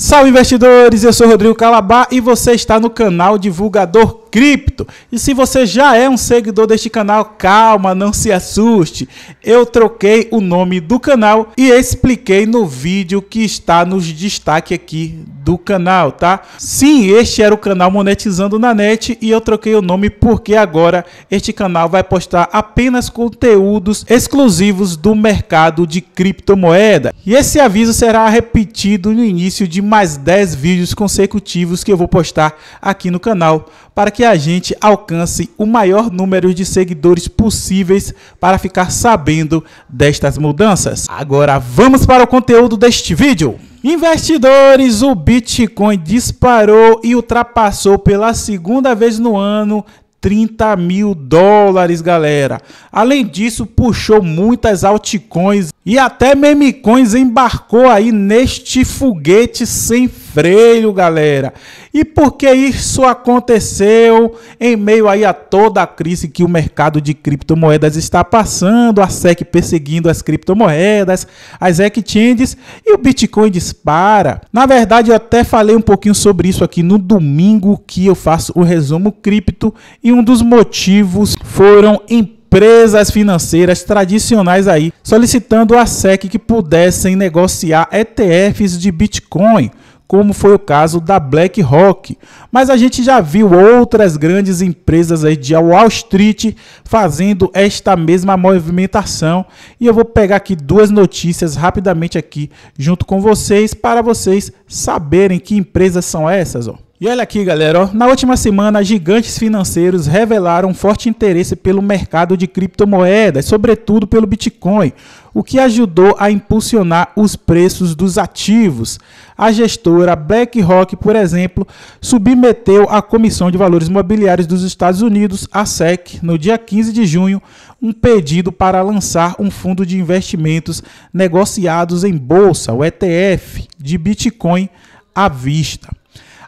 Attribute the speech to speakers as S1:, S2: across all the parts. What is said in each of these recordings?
S1: Salve investidores, eu sou Rodrigo Calabar e você está no canal Divulgador Cripto. E se você já é um seguidor deste canal, calma, não se assuste. Eu troquei o nome do canal e expliquei no vídeo que está nos destaque aqui do canal, tá? Sim, este era o canal Monetizando na Net e eu troquei o nome porque agora este canal vai postar apenas conteúdos exclusivos do mercado de criptomoeda. E esse aviso será repetido no início de mais 10 vídeos consecutivos que eu vou postar aqui no canal para que a gente alcance o maior número de seguidores possíveis para ficar sabendo destas mudanças. Agora vamos para o conteúdo deste vídeo. Investidores, o Bitcoin disparou e ultrapassou pela segunda vez no ano 30 mil dólares, galera. Além disso, puxou muitas altcoins e até Memecoins embarcou aí neste foguete sem freio, galera. E por que isso aconteceu em meio aí a toda a crise que o mercado de criptomoedas está passando, a SEC perseguindo as criptomoedas, as exchanges e o Bitcoin dispara. Na verdade, eu até falei um pouquinho sobre isso aqui no domingo que eu faço o resumo cripto e um dos motivos foram empresas empresas financeiras tradicionais aí solicitando a SEC que pudessem negociar ETFs de Bitcoin, como foi o caso da BlackRock. Mas a gente já viu outras grandes empresas aí de Wall Street fazendo esta mesma movimentação. E eu vou pegar aqui duas notícias rapidamente aqui junto com vocês para vocês saberem que empresas são essas, ó. E olha aqui, galera. Ó. Na última semana, gigantes financeiros revelaram forte interesse pelo mercado de criptomoedas, sobretudo pelo Bitcoin, o que ajudou a impulsionar os preços dos ativos. A gestora BlackRock, por exemplo, submeteu à Comissão de Valores Imobiliários dos Estados Unidos, a SEC, no dia 15 de junho, um pedido para lançar um fundo de investimentos negociados em bolsa, o ETF, de Bitcoin à vista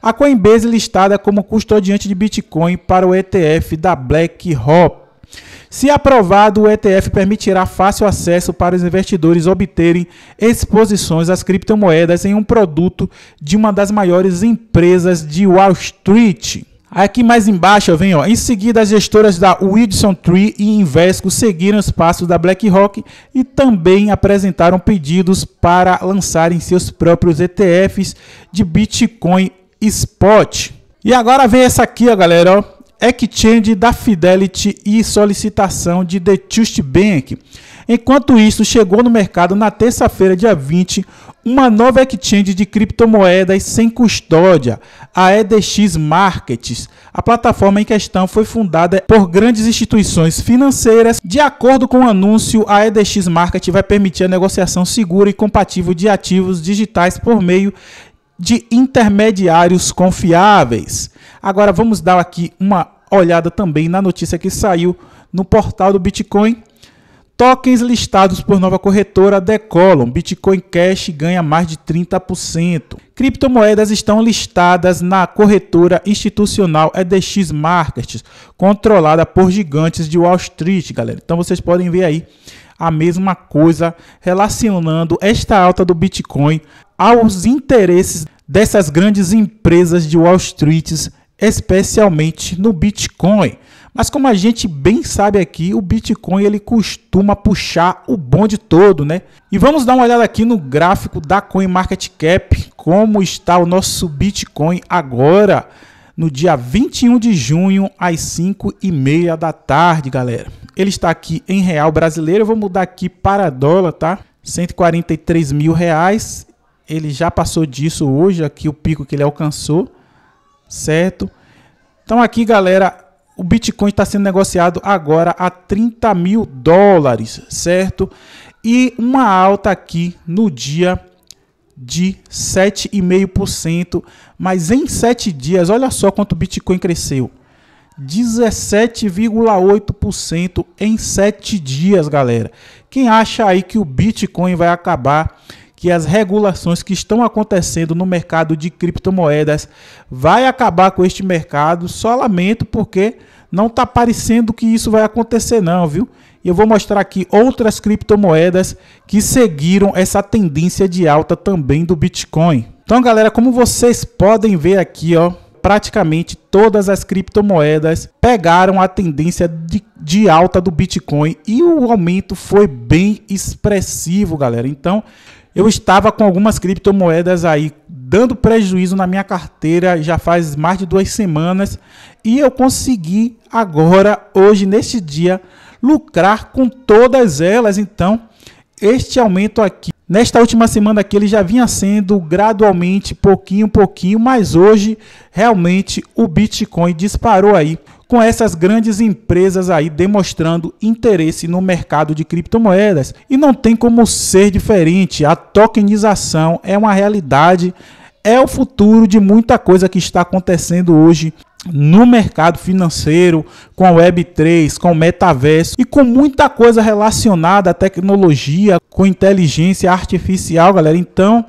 S1: a Coinbase listada como custodiante de Bitcoin para o ETF da BlackRock. Se aprovado, o ETF permitirá fácil acesso para os investidores obterem exposições às criptomoedas em um produto de uma das maiores empresas de Wall Street. Aqui mais embaixo, vem, ó. Em seguida, as gestoras da Wilson Tree e Invesco seguiram os passos da BlackRock e também apresentaram pedidos para lançarem seus próprios ETFs de Bitcoin Spot. E agora vem essa aqui, ó, galera, ó. Exchange da Fidelity e solicitação de The Trust Bank. Enquanto isso, chegou no mercado na terça-feira, dia 20, uma nova exchange de criptomoedas sem custódia, a EDX Markets. A plataforma em questão foi fundada por grandes instituições financeiras. De acordo com o anúncio, a EDX Market vai permitir a negociação segura e compatível de ativos digitais por meio de intermediários confiáveis. Agora vamos dar aqui uma olhada também na notícia que saiu no portal do Bitcoin. Tokens listados por nova corretora decolam. Bitcoin Cash ganha mais de 30%. Criptomoedas estão listadas na corretora institucional EDX Markets, controlada por gigantes de Wall Street, galera. Então vocês podem ver aí a mesma coisa relacionando esta alta do Bitcoin aos interesses dessas grandes empresas de Wall Street, especialmente no Bitcoin. Mas como a gente bem sabe aqui, o Bitcoin ele costuma puxar o bonde todo, né? E vamos dar uma olhada aqui no gráfico da CoinMarketCap, como está o nosso Bitcoin agora, no dia 21 de junho, às 5 e meia da tarde, galera. Ele está aqui em real brasileiro, eu vou mudar aqui para dólar, tá? 143 mil reais ele já passou disso hoje, aqui o pico que ele alcançou, certo? Então aqui, galera, o Bitcoin está sendo negociado agora a 30 mil dólares, certo? E uma alta aqui no dia de 7,5%, mas em 7 dias, olha só quanto o Bitcoin cresceu. 17,8% em 7 dias, galera. Quem acha aí que o Bitcoin vai acabar que as regulações que estão acontecendo no mercado de criptomoedas vai acabar com este mercado. Só lamento porque não está parecendo que isso vai acontecer não, viu? E eu vou mostrar aqui outras criptomoedas que seguiram essa tendência de alta também do Bitcoin. Então, galera, como vocês podem ver aqui, ó, praticamente todas as criptomoedas pegaram a tendência de, de, alta do Bitcoin e o aumento foi bem expressivo, galera. Então, eu estava com algumas criptomoedas aí dando prejuízo na minha carteira já faz mais de duas semanas e eu consegui agora, hoje, neste dia, lucrar com todas elas. Então, este aumento aqui, nesta última semana aqui, ele já vinha sendo gradualmente, pouquinho, pouquinho, mas hoje realmente o Bitcoin disparou aí com essas grandes empresas aí demonstrando interesse no mercado de criptomoedas. E não tem como ser diferente. A tokenização é uma realidade, é o futuro de muita coisa que está acontecendo hoje no mercado financeiro, com a Web3, com o metaverso e com muita coisa relacionada à tecnologia, com inteligência artificial, galera. Então,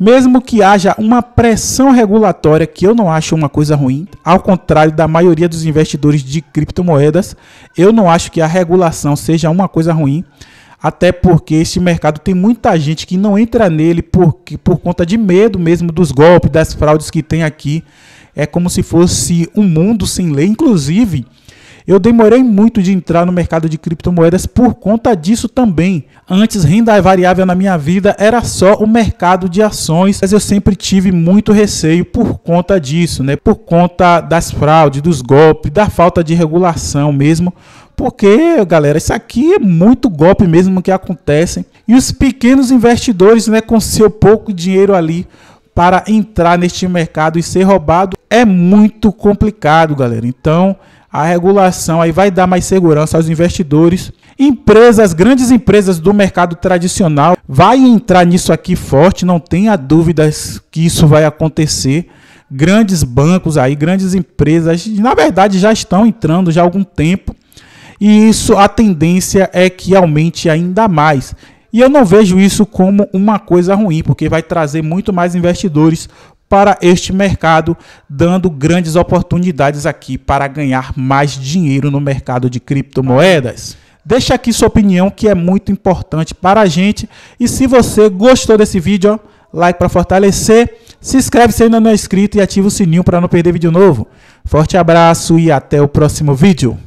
S1: mesmo que haja uma pressão regulatória, que eu não acho uma coisa ruim, ao contrário da maioria dos investidores de criptomoedas, eu não acho que a regulação seja uma coisa ruim, até porque esse mercado tem muita gente que não entra nele porque, por conta de medo mesmo dos golpes, das fraudes que tem aqui. É como se fosse um mundo sem lei, inclusive eu demorei muito de entrar no mercado de criptomoedas por conta disso também. Antes, renda variável na minha vida era só o mercado de ações, mas eu sempre tive muito receio por conta disso, né? Por conta das fraudes, dos golpes, da falta de regulação mesmo. Porque, galera, isso aqui é muito golpe mesmo que acontece. E os pequenos investidores, né, com seu pouco dinheiro ali, para entrar neste mercado e ser roubado é muito complicado, galera. Então, a regulação aí vai dar mais segurança aos investidores. Empresas, grandes empresas do mercado tradicional, vai entrar nisso aqui forte, não tenha dúvidas que isso vai acontecer. Grandes bancos aí, grandes empresas, na verdade já estão entrando já há algum tempo. E isso a tendência é que aumente ainda mais. E eu não vejo isso como uma coisa ruim, porque vai trazer muito mais investidores para este mercado, dando grandes oportunidades aqui para ganhar mais dinheiro no mercado de criptomoedas. Deixa aqui sua opinião que é muito importante para a gente. E se você gostou desse vídeo, like para fortalecer, se inscreve se ainda não é inscrito e ativa o sininho para não perder vídeo novo. Forte abraço e até o próximo vídeo.